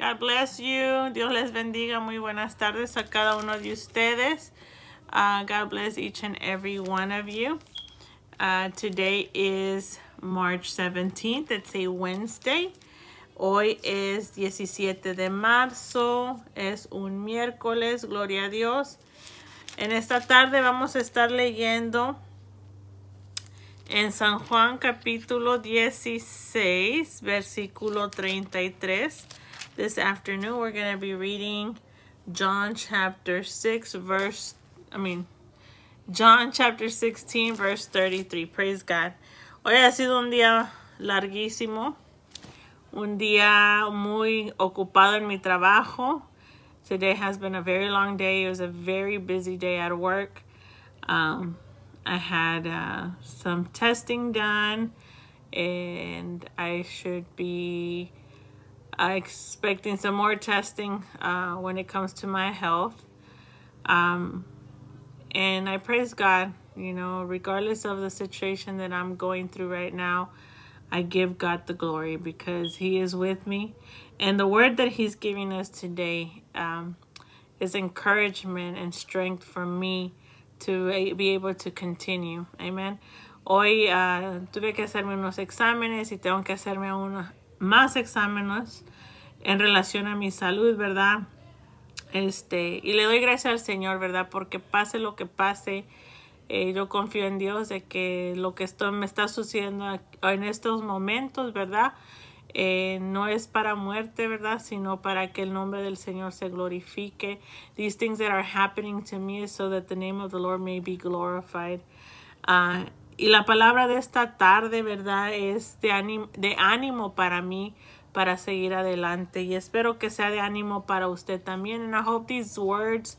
God bless you. Dios les bendiga. Muy buenas tardes a cada uno de ustedes. Uh, God bless each and every one of you. Uh, today is March 17th. It's a Wednesday. Hoy es 17 de marzo. Es un miércoles. Gloria a Dios. En esta tarde vamos a estar leyendo en San Juan capítulo 16, versículo 33 This afternoon we're going to be reading John chapter 6 verse, I mean, John chapter 16 verse 33. Praise God. Hoy ha sido un día larguísimo. Un día muy ocupado en mi trabajo. Today has been a very long day. It was a very busy day at work. Um, I had uh, some testing done and I should be I'm expecting some more testing uh, when it comes to my health. Um, and I praise God, you know, regardless of the situation that I'm going through right now, I give God the glory because He is with me. And the word that He's giving us today um, is encouragement and strength for me to be able to continue. Amen. Hoy uh, tuve que hacerme unos exámenes y tengo que hacerme una, más exámenes en relación a mi salud, ¿verdad? Este, y le doy gracias al Señor, ¿verdad? Porque pase lo que pase, eh, yo confío en Dios de que lo que esto me está sucediendo en estos momentos, ¿verdad? Eh, no es para muerte, ¿verdad? Sino para que el nombre del Señor se glorifique. These things that are happening to me so that the name of the Lord may be glorified. Ah, Y la palabra de esta tarde, ¿verdad? Es de ánimo, de ánimo para mí para seguir adelante. Y espero que sea de ánimo para usted también. And I hope these words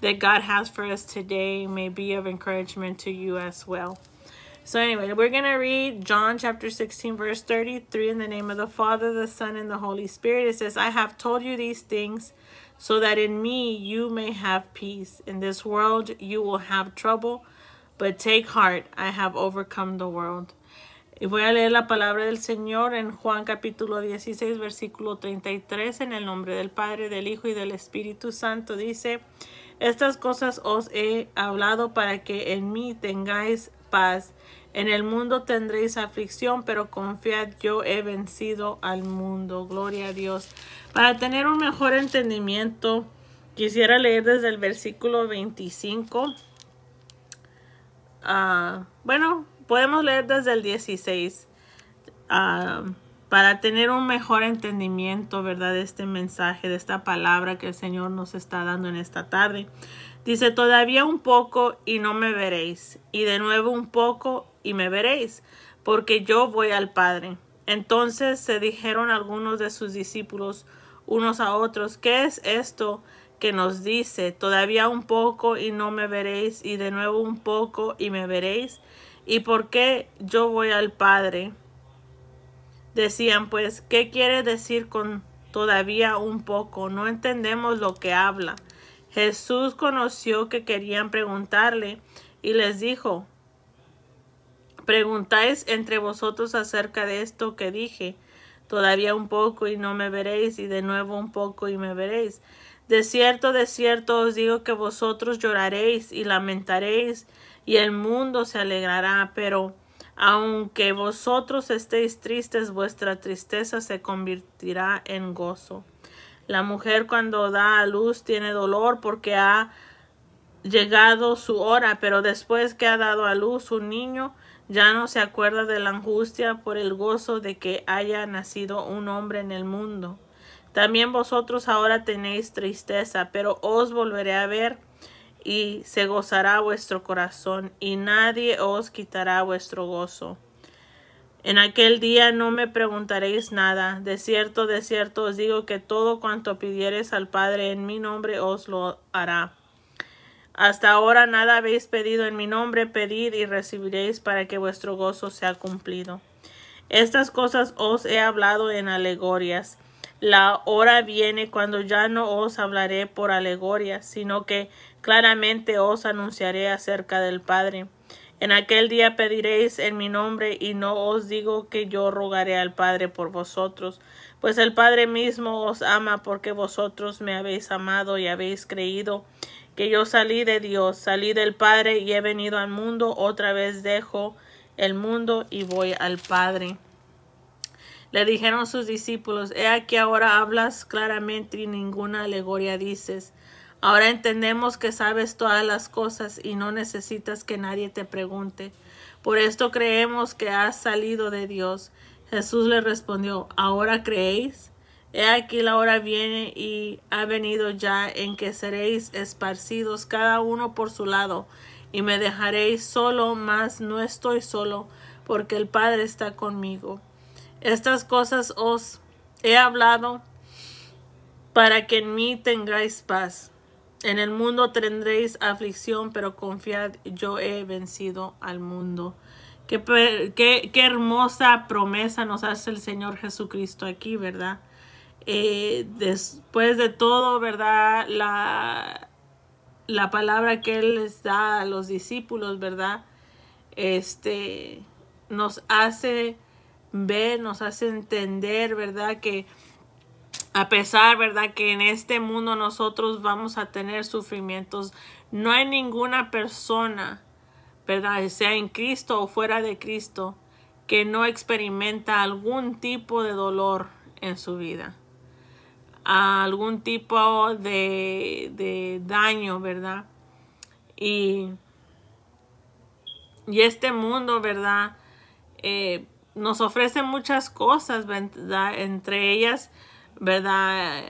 that God has for us today may be of encouragement to you as well. So anyway, we're going to read John chapter 16, verse 33 in the name of the Father, the Son, and the Holy Spirit. It says, I have told you these things so that in me you may have peace. In this world you will have trouble But take heart, I have overcome the world. Y voy a leer la palabra del Señor en Juan capítulo 16, versículo 33, en el nombre del Padre, del Hijo y del Espíritu Santo. Dice, estas cosas os he hablado para que en mí tengáis paz. En el mundo tendréis aflicción, pero confiad, yo he vencido al mundo. Gloria a Dios. Para tener un mejor entendimiento, quisiera leer desde el versículo 25 Ah, bueno, podemos leer desde el 16 ah, para tener un mejor entendimiento, ¿verdad? De este mensaje, de esta palabra que el Señor nos está dando en esta tarde. Dice, todavía un poco y no me veréis, y de nuevo un poco y me veréis, porque yo voy al Padre. Entonces se dijeron algunos de sus discípulos unos a otros, ¿qué es esto? que nos dice, todavía un poco y no me veréis, y de nuevo un poco y me veréis. ¿Y por qué yo voy al Padre? Decían pues, ¿qué quiere decir con todavía un poco? No entendemos lo que habla. Jesús conoció que querían preguntarle y les dijo, preguntáis entre vosotros acerca de esto que dije, todavía un poco y no me veréis, y de nuevo un poco y me veréis. De cierto, de cierto os digo que vosotros lloraréis y lamentaréis, y el mundo se alegrará, pero aunque vosotros estéis tristes, vuestra tristeza se convertirá en gozo. La mujer cuando da a luz tiene dolor porque ha llegado su hora, pero después que ha dado a luz un niño, ya no se acuerda de la angustia por el gozo de que haya nacido un hombre en el mundo. También vosotros ahora tenéis tristeza, pero os volveré a ver y se gozará vuestro corazón y nadie os quitará vuestro gozo. En aquel día no me preguntaréis nada. De cierto, de cierto os digo que todo cuanto pidiereis al Padre en mi nombre os lo hará. Hasta ahora nada habéis pedido en mi nombre, pedid y recibiréis para que vuestro gozo sea cumplido. Estas cosas os he hablado en alegorias. La hora viene cuando ya no os hablaré por alegoría, sino que claramente os anunciaré acerca del Padre. En aquel día pediréis en mi nombre y no os digo que yo rogaré al Padre por vosotros, pues el Padre mismo os ama porque vosotros me habéis amado y habéis creído que yo salí de Dios, salí del Padre y he venido al mundo, otra vez dejo el mundo y voy al Padre. Le dijeron sus discípulos, he aquí ahora hablas claramente y ninguna alegoría dices. Ahora entendemos que sabes todas las cosas y no necesitas que nadie te pregunte. Por esto creemos que has salido de Dios. Jesús le respondió, ¿ahora creéis? He aquí la hora viene y ha venido ya en que seréis esparcidos cada uno por su lado y me dejaréis solo, mas no estoy solo, porque el Padre está conmigo. Estas cosas os he hablado para que en mí tengáis paz. En el mundo tendréis aflicción, pero confiad, yo he vencido al mundo. Qué, qué, hermosa promesa nos hace el Señor Jesucristo aquí, ¿verdad? Eh, después de todo, ¿verdad? La, la palabra que Él les da a los discípulos, ¿verdad? Este nos hace ver, nos hace entender, ¿verdad? Que a pesar, ¿verdad? Que en este mundo nosotros vamos a tener sufrimientos. No hay ninguna persona, ¿verdad? Sea en Cristo o fuera de Cristo, que no experimenta algún tipo de dolor en su vida. algún tipo de, de daño, ¿verdad? Y, y este mundo, ¿verdad? Eh, nos ofrece muchas cosas, ¿verdad? Entre ellas, ¿verdad?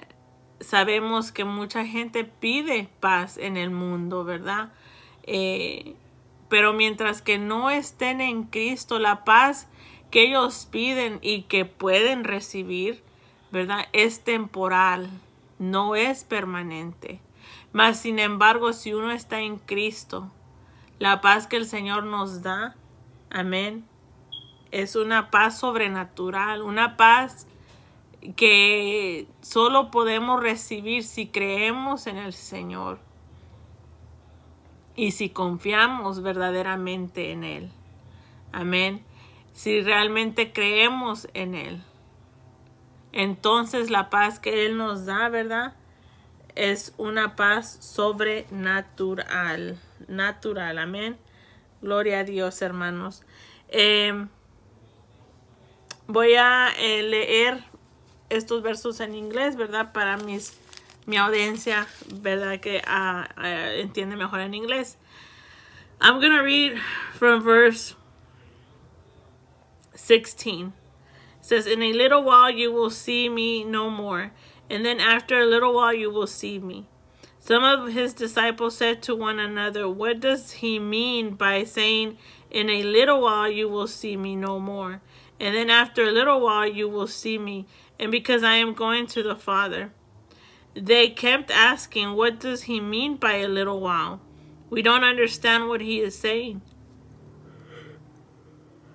Sabemos que mucha gente pide paz en el mundo, ¿verdad? Eh, pero mientras que no estén en Cristo, la paz que ellos piden y que pueden recibir, ¿verdad? Es temporal, no es permanente. Mas, sin embargo, si uno está en Cristo, la paz que el Señor nos da, amén, es una paz sobrenatural, una paz que solo podemos recibir si creemos en el Señor y si confiamos verdaderamente en Él. Amén. Si realmente creemos en Él. Entonces la paz que Él nos da, ¿verdad? Es una paz sobrenatural. Natural. Amén. Gloria a Dios, hermanos. Em, voy a eh, leer estos versos en inglés, ¿verdad? Para mis, mi audiencia, ¿verdad? Que uh, uh, entiende mejor en inglés. I'm going to read from verse 16. It says, In a little while you will see me no more, and then after a little while you will see me. Some of his disciples said to one another, What does he mean by saying, In a little while you will see me no more? And then after a little while you will see me, and because I am going to the Father. They kept asking, what does he mean by a little while? We don't understand what he is saying.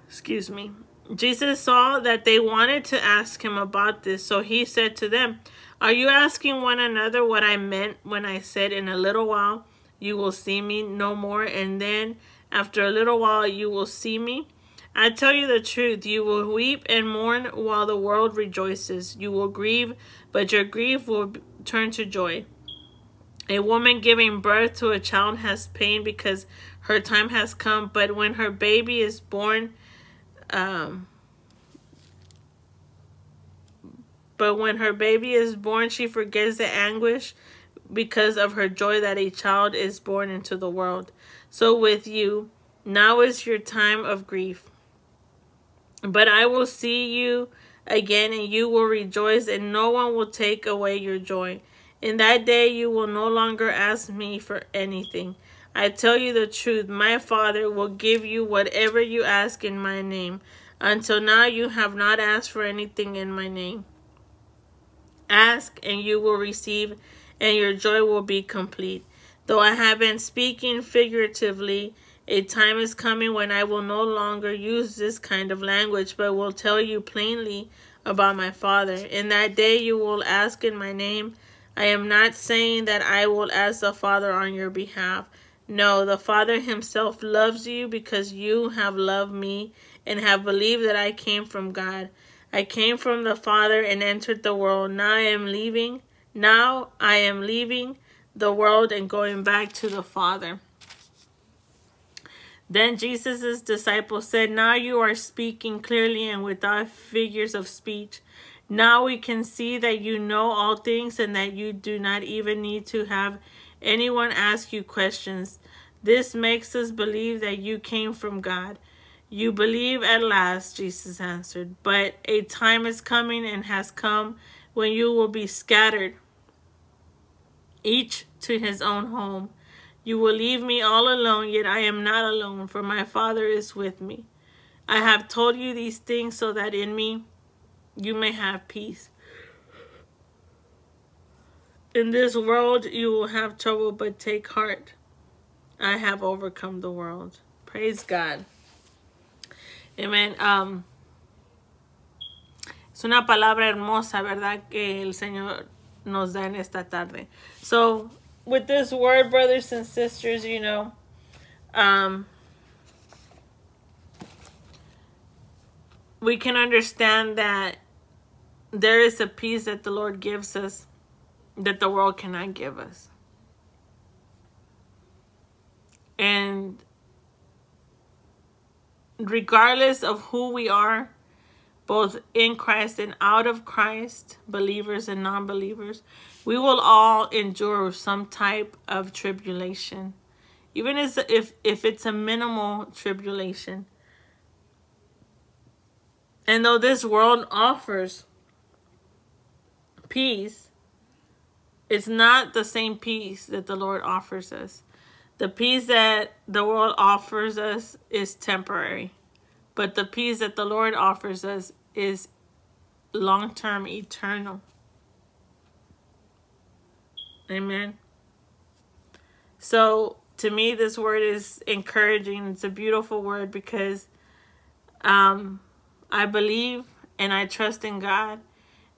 Excuse me. Jesus saw that they wanted to ask him about this, so he said to them, Are you asking one another what I meant when I said, In a little while you will see me no more, and then after a little while you will see me? I tell you the truth, you will weep and mourn while the world rejoices. You will grieve, but your grief will turn to joy. A woman giving birth to a child has pain because her time has come, but when her baby is born, um, but when her baby is born, she forgets the anguish because of her joy that a child is born into the world. So with you, now is your time of grief. But I will see you again, and you will rejoice, and no one will take away your joy. In that day you will no longer ask me for anything. I tell you the truth, my Father will give you whatever you ask in my name. Until now you have not asked for anything in my name. Ask, and you will receive, and your joy will be complete. Though I have been speaking figuratively, a time is coming when I will no longer use this kind of language, but will tell you plainly about my Father. In that day you will ask in my name. I am not saying that I will ask the Father on your behalf. No, the Father himself loves you because you have loved me and have believed that I came from God. I came from the Father and entered the world. Now I am leaving. Now I am leaving the world and going back to the Father. Then Jesus' disciples said, Now you are speaking clearly and without figures of speech. Now we can see that you know all things and that you do not even need to have anyone ask you questions. This makes us believe that you came from God. You believe at last, Jesus answered, but a time is coming and has come when you will be scattered, each to his own home you will leave me all alone, yet I am not alone, for my Father is with me. I have told you these things so that in me you may have peace. In this world you will have trouble, but take heart. I have overcome the world. Praise God. Amen. Um, es una palabra hermosa, ¿verdad? Que el Señor nos da en esta tarde. So, with this word, brothers and sisters, you know, um, we can understand that there is a peace that the Lord gives us that the world cannot give us. And regardless of who we are, both in Christ and out of Christ, believers and non believers, we will all endure some type of tribulation, even as if, if it's a minimal tribulation. And though this world offers peace, it's not the same peace that the Lord offers us. The peace that the world offers us is temporary, but the peace that the Lord offers us is long-term eternal. Amen. So to me, this word is encouraging. It's a beautiful word because um, I believe and I trust in God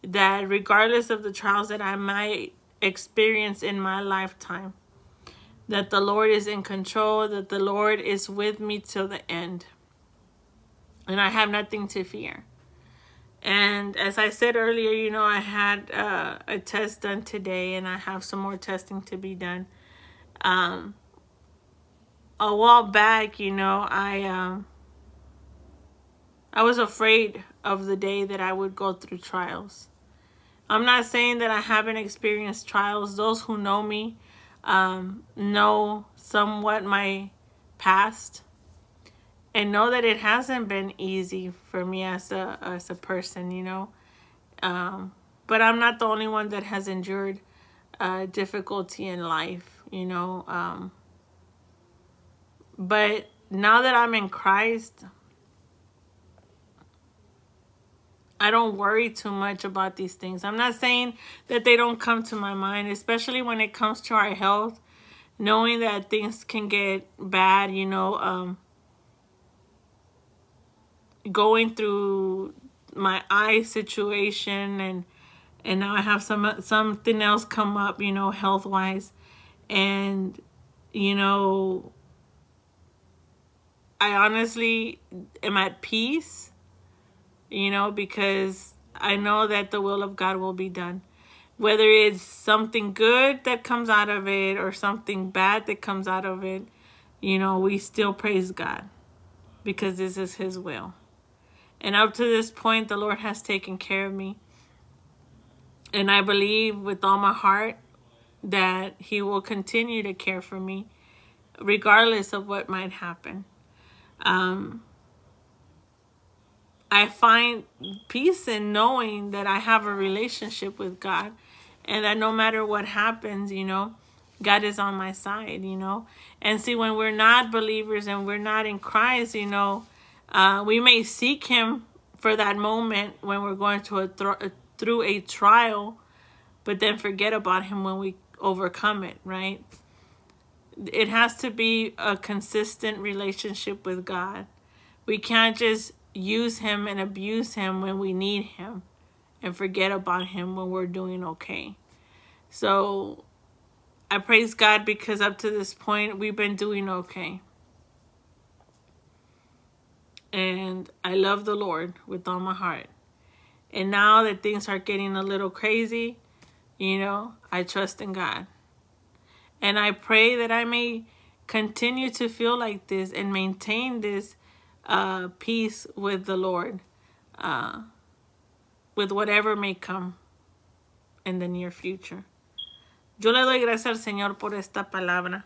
that regardless of the trials that I might experience in my lifetime, that the Lord is in control, that the Lord is with me till the end. And I have nothing to fear. And as I said earlier, you know, I had uh, a test done today and I have some more testing to be done. Um, a while back, you know, I, um, I was afraid of the day that I would go through trials. I'm not saying that I haven't experienced trials. Those who know me um, know somewhat my past and know that it hasn't been easy for me as a as a person you know um, but i'm not the only one that has endured uh, difficulty in life you know um, but now that i'm in christ I don't worry too much about these things. I'm not saying that they don't come to my mind, especially when it comes to our health, knowing that things can get bad, you know, um, going through my eye situation and and now I have some something else come up, you know, health wise, and you know, I honestly am at peace, you know, because I know that the will of God will be done. Whether it's something good that comes out of it or something bad that comes out of it, you know, we still praise God because this is His will. And up to this point, the Lord has taken care of me. And I believe with all my heart that He will continue to care for me, regardless of what might happen. Um, I find peace in knowing that I have a relationship with God and that no matter what happens, you know, God is on my side, you know. And see, when we're not believers and we're not in Christ, you know, uh, we may seek him for that moment when we're going to a uh, through a trial, but then forget about him when we overcome it, right? It has to be a consistent relationship with God. We can't just use him and abuse him when we need him and forget about him when we're doing okay. So I praise God because up to this point, we've been doing okay and I love the Lord with all my heart. And now that things are getting a little crazy, you know, I trust in God. And I pray that I may continue to feel like this and maintain this uh, peace with the Lord, uh, with whatever may come in the near future. Yo le doy gracias al Señor por esta palabra.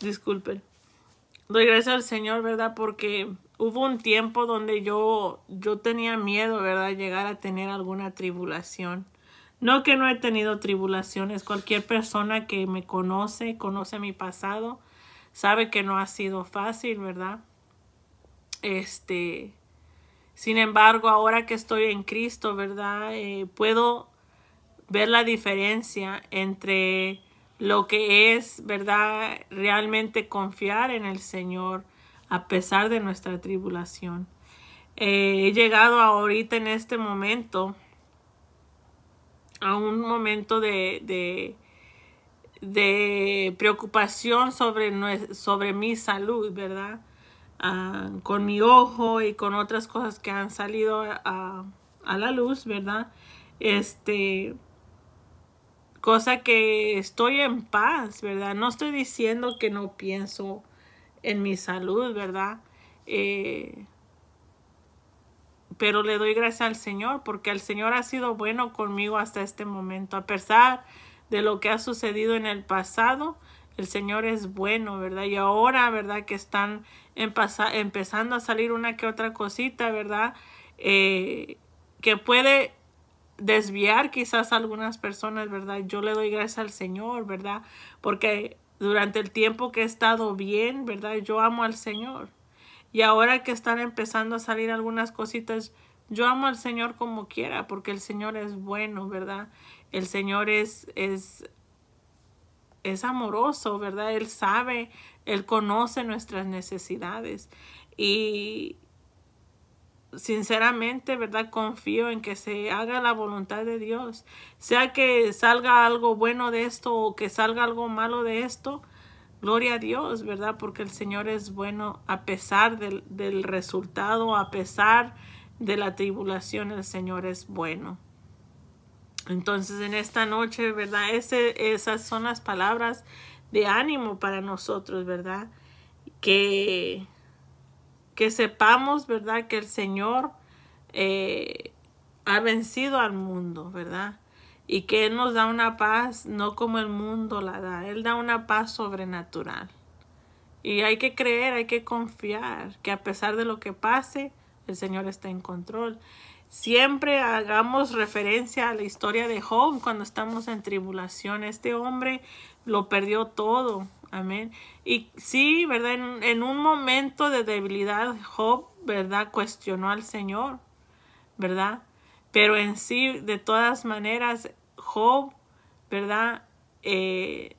Disculpen. doy gracias al Señor, ¿verdad? Porque hubo un tiempo donde yo, yo tenía miedo, ¿verdad? Llegar a tener alguna tribulación. No que no he tenido tribulaciones. Cualquier persona que me conoce, conoce mi pasado, sabe que no ha sido fácil, ¿verdad? Este, sin embargo, ahora que estoy en Cristo, ¿verdad? Eh, puedo ver la diferencia entre lo que es, ¿verdad? Realmente confiar en el Señor a pesar de nuestra tribulación. Eh, he llegado ahorita en este momento a un momento de, de, preocupación sobre, sobre mi salud, ¿verdad? Ah, con mi ojo y con otras cosas que han salido a, a la luz, ¿verdad? Este, cosa que estoy en paz, ¿verdad? No estoy diciendo que no pienso en mi salud, ¿verdad? Eh, pero le doy gracias al Señor porque el Señor ha sido bueno conmigo hasta este momento. A pesar de lo que ha sucedido en el pasado, el Señor es bueno, ¿verdad? Y ahora, ¿verdad? Que están empezando a salir una que otra cosita, ¿verdad? Eh, que puede desviar quizás a algunas personas, ¿verdad? Yo le doy gracias al Señor, ¿verdad? Porque durante el tiempo que he estado bien, ¿verdad? Yo amo al Señor. Y ahora que están empezando a salir algunas cositas, yo amo al Señor como quiera, porque el Señor es bueno, ¿verdad? El Señor es, es, es amoroso, ¿verdad? Él sabe, Él conoce nuestras necesidades. Y, sinceramente, ¿verdad? Confío en que se haga la voluntad de Dios. Sea que salga algo bueno de esto o que salga algo malo de esto, gloria a Dios, ¿verdad? Porque el Señor es bueno a pesar del, del resultado, a pesar de la tribulación, el Señor es bueno. Entonces, en esta noche, ¿verdad? Ese, esas son las palabras de ánimo para nosotros, ¿verdad? Que que sepamos, ¿verdad? Que el Señor eh, ha vencido al mundo, ¿verdad? Y que Él nos da una paz no como el mundo la da, Él da una paz sobrenatural. Y hay que creer, hay que confiar que a pesar de lo que pase, el Señor está en control. Siempre hagamos referencia a la historia de Job cuando estamos en tribulación. Este hombre lo perdió todo, Amén. Y sí, ¿verdad? En, un momento de debilidad, Job, ¿verdad? Cuestionó al Señor, ¿verdad? Pero en sí, de todas maneras, Job, ¿verdad? Eh,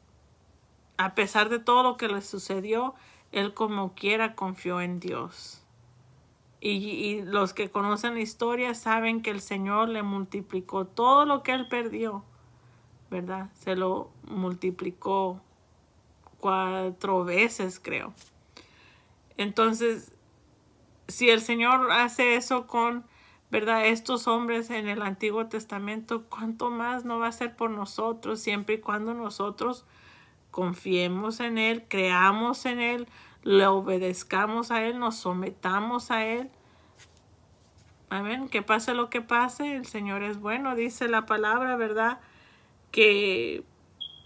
a pesar de todo lo que le sucedió, él como quiera confió en Dios. y los que conocen la historia saben que el Señor le multiplicó todo lo que él perdió, ¿verdad? Se lo multiplicó cuatro veces, creo. Entonces, si el Señor hace eso con, ¿verdad? Estos hombres en el Antiguo Testamento, ¿cuánto más no va a ser por nosotros siempre y cuando nosotros confiemos en Él, creamos en Él, le obedezcamos a Él, nos sometamos a Él? Amén, que pase lo que pase, el Señor es bueno, dice la palabra, ¿verdad? Que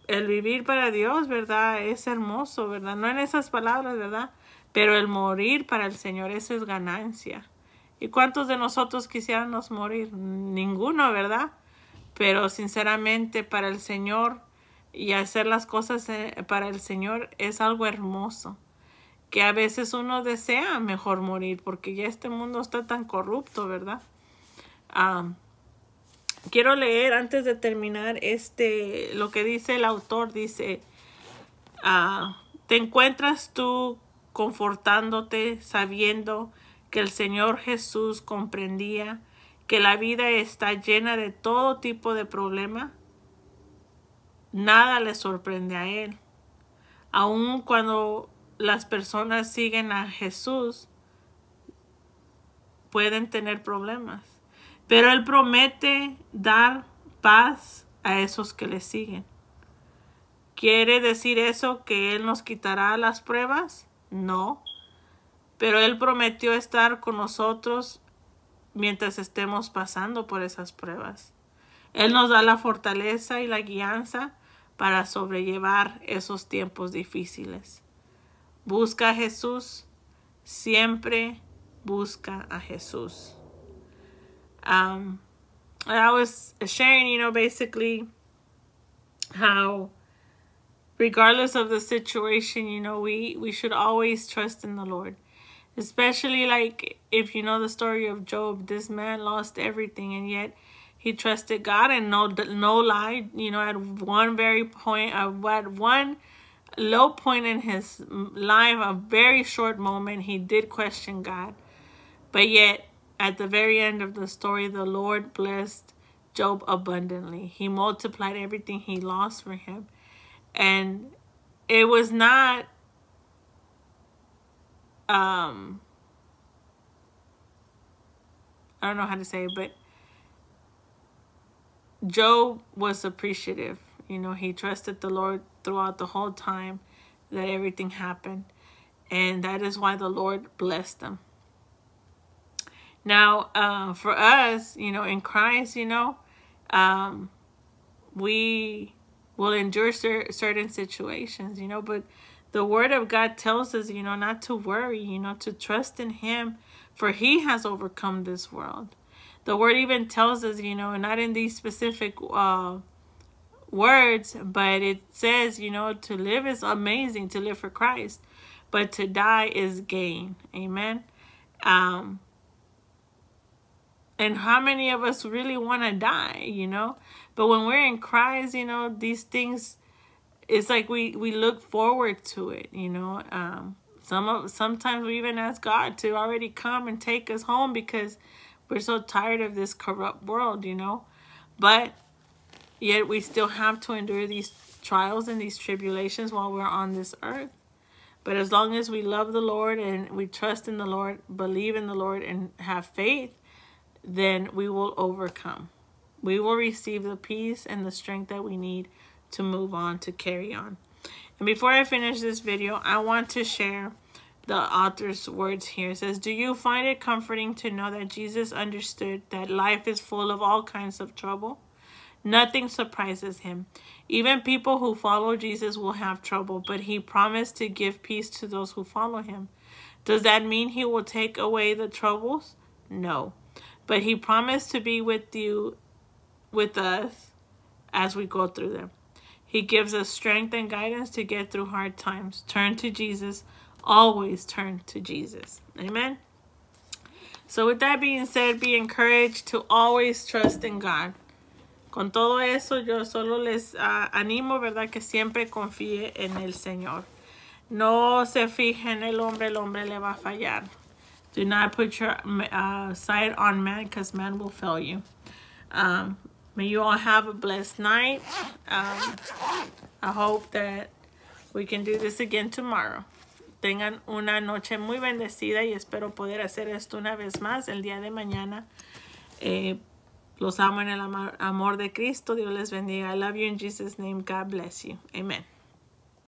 el vivir para Dios, ¿verdad? Es hermoso, ¿verdad? No en esas palabras, ¿verdad? Pero el morir para el Señor, eso es ganancia. ¿Y cuántos de nosotros quisiéramos morir? Ninguno, ¿verdad? Pero sinceramente para el Señor y hacer las cosas eh, para el Señor es algo hermoso. Que a veces uno desea mejor morir porque ya este mundo está tan corrupto, ¿verdad? ah! quiero leer antes de terminar este lo que dice el autor dice ah, te encuentras tú confortándote sabiendo que el Señor Jesús comprendía que la vida está llena de todo tipo de problema nada le sorprende a él aun cuando las personas siguen a Jesús pueden tener problemas pero Él promete dar paz a esos que le siguen. ¿Quiere decir eso que Él nos quitará las pruebas? No, pero Él prometió estar con nosotros mientras estemos pasando por esas pruebas. Él nos da la fortaleza y la guianza para sobrellevar esos tiempos difíciles. Busca a Jesús, siempre busca a Jesús. Um, and I was sharing, you know, basically how regardless of the situation, you know, we, we should always trust in the Lord. Especially like if you know the story of Job, this man lost everything and yet he trusted God and no no lie, you know, at one very point, uh, at one low point in his life, a very short moment, he did question God. But yet at the very end of the story, the Lord blessed Job abundantly. He multiplied everything he lost for him. And it was not um I don't know how to say it, but Job was appreciative. You know, he trusted the Lord throughout the whole time that everything happened. And that is why the Lord blessed them. Now, uh, for us, you know, in Christ, you know, um, we will endure cer certain situations, you know, but the word of God tells us, you know, not to worry, you know, to trust in him for he has overcome this world. The word even tells us, you know, not in these specific uh, words, but it says, you know, to live is amazing, to live for Christ, but to die is gain. Amen. Um, and how many of us really want to die, you know? But when we're in Christ, you know, these things, it's like we, we look forward to it, you know? Um, some of, sometimes we even ask God to already come and take us home because we're so tired of this corrupt world, you know? But yet we still have to endure these trials and these tribulations while we're on this earth. But as long as we love the Lord and we trust in the Lord, believe in the Lord, and have faith, then we will overcome. We will receive the peace and the strength that we need to move on, to carry on. And before I finish this video, I want to share the author's words here. It says, Do you find it comforting to know that Jesus understood that life is full of all kinds of trouble? Nothing surprises him. Even people who follow Jesus will have trouble, but he promised to give peace to those who follow him. Does that mean he will take away the troubles? No but he promised to be with you, with us, as we go through them. He gives us strength and guidance to get through hard times. Turn to Jesus. Always turn to Jesus. Amen. So with that being said, be encouraged to always trust in God. Con todo eso, yo solo les uh, animo, ¿verdad? Que siempre confíe en el Señor. No se fije en el hombre, el hombre le va a fallar. Do not put your uh, sight on man because man will fail you. Um, may you all have a blessed night. Um, I hope that we can do this again tomorrow. Tengan una noche muy bendecida y espero poder hacer esto una vez más el día de mañana. Eh, los amo en el amor, amor de Cristo. Dios les bendiga. I love you in Jesus' name. God bless you. Amen.